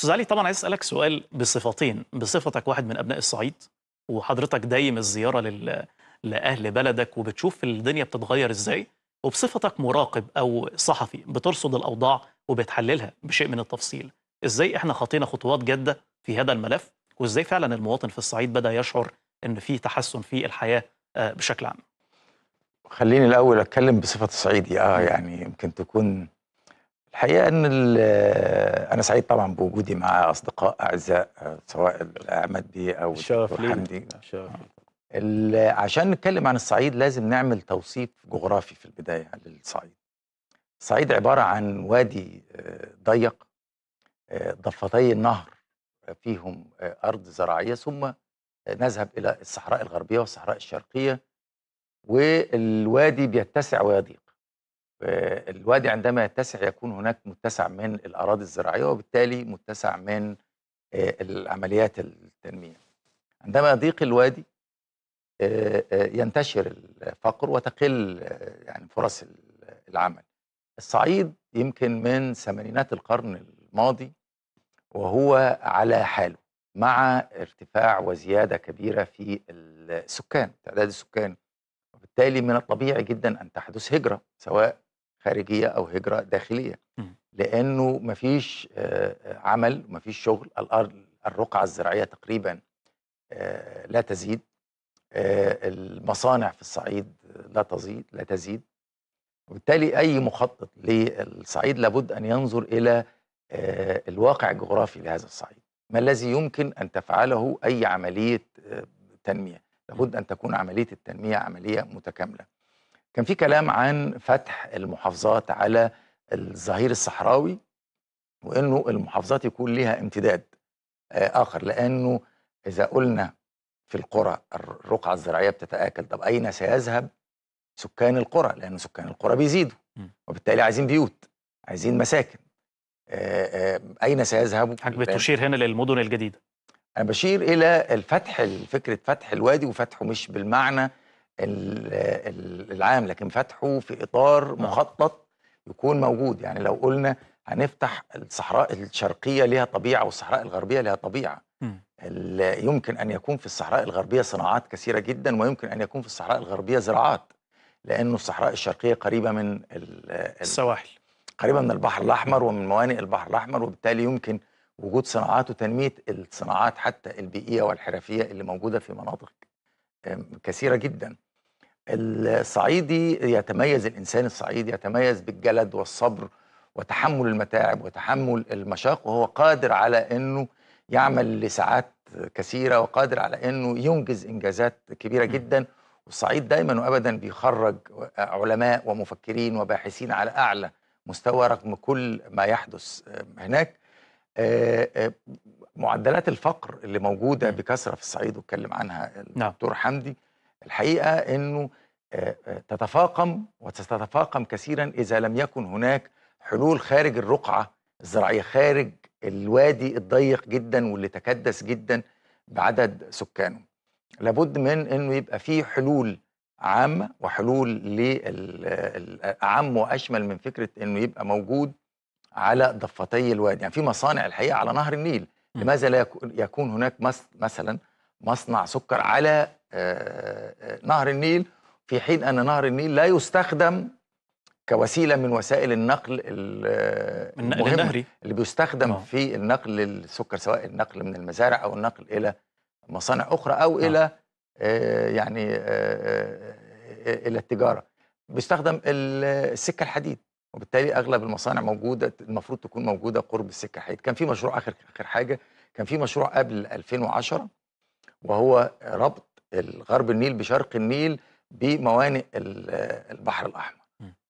استاذ علي طبعا عايز اسالك سؤال بصفتين بصفتك واحد من ابناء الصعيد وحضرتك دايم الزياره لل... لاهل بلدك وبتشوف الدنيا بتتغير ازاي وبصفتك مراقب او صحفي بترصد الاوضاع وبتحللها بشيء من التفصيل ازاي احنا خطينا خطوات جاده في هذا الملف وازاي فعلا المواطن في الصعيد بدا يشعر ان في تحسن في الحياه آه، بشكل عام خليني الاول اتكلم بصفتي صعيدي اه يعني يمكن تكون الحقيقه ان آه، انا سعيد طبعا بوجودي مع اصدقاء اعزاء آه، سواء احمد دي او الشرف حمدي الشرف آه، عشان نتكلم عن الصعيد لازم نعمل توصيف جغرافي في البدايه للصعيد الصعيد عباره عن وادي ضيق ضفتي النهر فيهم ارض زراعيه ثم نذهب الى الصحراء الغربيه والصحراء الشرقيه والوادي بيتسع ويضيق الوادي عندما يتسع يكون هناك متسع من الأراضي الزراعية وبالتالي متسع من آه، العمليات التنمية عندما يضيق الوادي آه، آه، ينتشر الفقر وتقل يعني فرص العمل الصعيد يمكن من ثمانينات القرن الماضي وهو على حاله مع ارتفاع وزياده كبيره في السكان تعداد السكان وبالتالي من الطبيعي جدا ان تحدث هجره سواء خارجيه او هجره داخليه إمم. لانه مفيش عمل مفيش شغل الارض الرقعه الزراعيه تقريبا لا تزيد المصانع في الصعيد لا تزيد لا تزيد وبالتالي اي مخطط للصعيد لابد ان ينظر الى الواقع الجغرافي لهذا الصعيد ما الذي يمكن ان تفعله اي عمليه تنميه لابد ان تكون عمليه التنميه عمليه متكامله كان في كلام عن فتح المحافظات على الظهير الصحراوي وانه المحافظات يكون لها امتداد آه، اخر لانه اذا قلنا في القرى الرقعه الزراعيه بتتاكل طب اين سيذهب سكان القرى لان سكان القرى بيزيدوا وبالتالي عايزين بيوت عايزين مساكن آه، آه، اين سيذهب حضرتك بتشير هنا للمدن الجديده انا بشير الى الفتح فكره فتح الوادي وفتحه مش بالمعنى العام لكن فتحه في اطار نعم. مخطط يكون موجود يعني لو قلنا هنفتح الصحراء الشرقيه لها طبيعه والصحراء الغربيه لها طبيعه يمكن ان يكون في الصحراء الغربيه صناعات كثيره جدا ويمكن ان يكون في الصحراء الغربيه زراعات لانه الصحراء الشرقيه قريبه من السواحل قريبه من البحر الاحمر ومن موانئ البحر الاحمر وبالتالي يمكن وجود صناعات وتنميه الصناعات حتى البيئيه والحرفيه اللي موجوده في مناطق كثيره جدا الصعيدي يتميز الإنسان الصعيدي يتميز بالجلد والصبر وتحمل المتاعب وتحمل المشاق وهو قادر على أنه يعمل لساعات كثيرة وقادر على أنه ينجز إنجازات كبيرة جدا والصعيد دايما وأبدا بيخرج علماء ومفكرين وباحثين على أعلى مستوى رغم كل ما يحدث هناك آه، آه، معدلات الفقر اللي موجوده بكثره في الصعيد واتكلم عنها نعم. الدكتور حمدي الحقيقه انه تتفاقم وستتفاقم كثيرا إذا لم يكن هناك حلول خارج الرقعة الزراعية خارج الوادي الضيق جدا واللي تكدس جدا بعدد سكانه لابد من أنه يبقى فيه حلول عامة وحلول لأعم وأشمل من فكرة أنه يبقى موجود على ضفتي الوادي يعني في مصانع الحقيقة على نهر النيل لماذا لا يكون هناك مثلا مصنع سكر على آه، آه، نهر النيل في حين أن نهر النيل لا يستخدم كوسيله من وسائل النقل النقل النهري اللي بيستخدم أوه. في النقل للسكر سواء النقل من المزارع او النقل الى مصانع اخرى او أوه. الى آه، يعني آه، آه، الى التجاره بيستخدم السكه الحديد وبالتالي اغلب المصانع موجوده المفروض تكون موجوده قرب السكه الحديد كان في مشروع اخر اخر حاجه كان في مشروع قبل 2010 وهو ربط الغرب النيل بشرق النيل بموانئ البحر الأحمر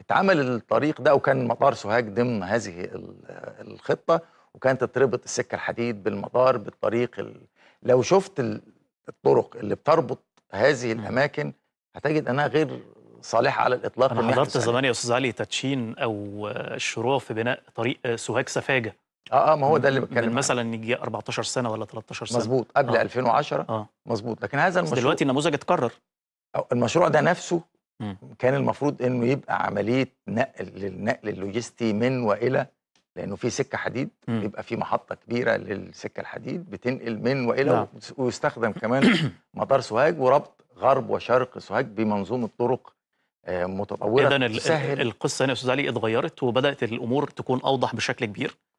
اتعمل الطريق ده وكان مطار سوهاج ضمن هذه الخطة وكانت تربط السكة الحديد بالمطار بالطريق ال... لو شفت الطرق اللي بتربط هذه الأماكن هتجد أنها غير صالحة على الإطلاق أنا حضرت زمان يا أستاذ علي تدشين أو الشروع في بناء طريق سوهاج سفاجة اه اه ما هو ده اللي بتكلم مثلا يجي 14 سنه ولا 13 سنه مظبوط قبل آه. 2010 اه مظبوط لكن هذا المشروع دلوقتي النموذج اتكرر المشروع ده نفسه م. كان المفروض انه يبقى عمليه نقل للنقل اللوجستي من والى لانه في سكه حديد م. بيبقى في محطه كبيره للسكه الحديد بتنقل من والى لا. نعم. ويستخدم كمان مطار سوهاج وربط غرب وشرق سوهاج بمنظومه طرق آه، متطوره اذا القصه هنا يا استاذ علي اتغيرت وبدات الامور تكون اوضح بشكل كبير